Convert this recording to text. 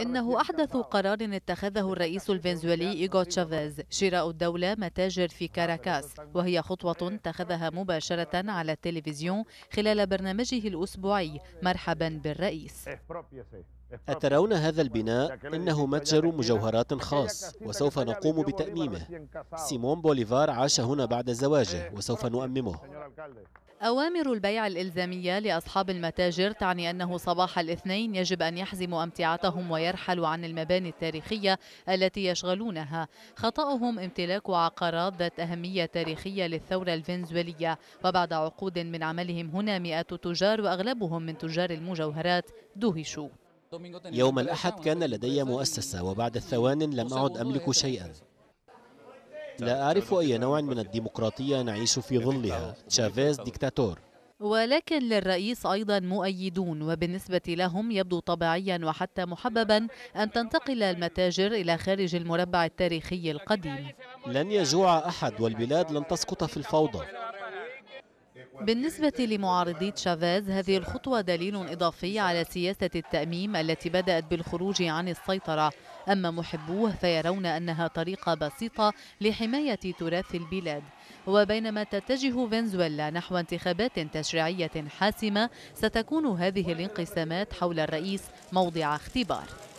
إنه أحدث قرار اتخذه الرئيس الفنزويلي إيغو تشافيز شراء الدولة متاجر في كاراكاس وهي خطوة اتخذها مباشرة على التلفزيون خلال برنامجه الأسبوعي مرحبا بالرئيس أترون هذا البناء؟ إنه متجر مجوهرات خاص وسوف نقوم بتأميمه سيمون بوليفار عاش هنا بعد زواجه وسوف نؤممه أوامر البيع الإلزامية لأصحاب المتاجر تعني أنه صباح الاثنين يجب أن يحزموا أمتعتهم ويرحلوا عن المباني التاريخية التي يشغلونها خطأهم امتلاك عقارات ذات أهمية تاريخية للثورة الفنزويلية وبعد عقود من عملهم هنا مئات تجار وأغلبهم من تجار المجوهرات دهشوا يوم الأحد كان لدي مؤسسة وبعد الثوان لم أعد أملك شيئا لا أعرف أي نوع من الديمقراطية نعيش في ظلها تشافيز ديكتاتور ولكن للرئيس أيضا مؤيدون وبالنسبة لهم يبدو طبيعيا وحتى محببا أن تنتقل المتاجر إلى خارج المربع التاريخي القديم لن يجوع أحد والبلاد لن تسقط في الفوضى بالنسبة لمعارضي تشافيز هذه الخطوة دليل إضافي على سياسة التأميم التي بدأت بالخروج عن السيطرة أما محبوه فيرون أنها طريقة بسيطة لحماية تراث البلاد وبينما تتجه فنزويلا نحو انتخابات تشريعية حاسمة ستكون هذه الانقسامات حول الرئيس موضع اختبار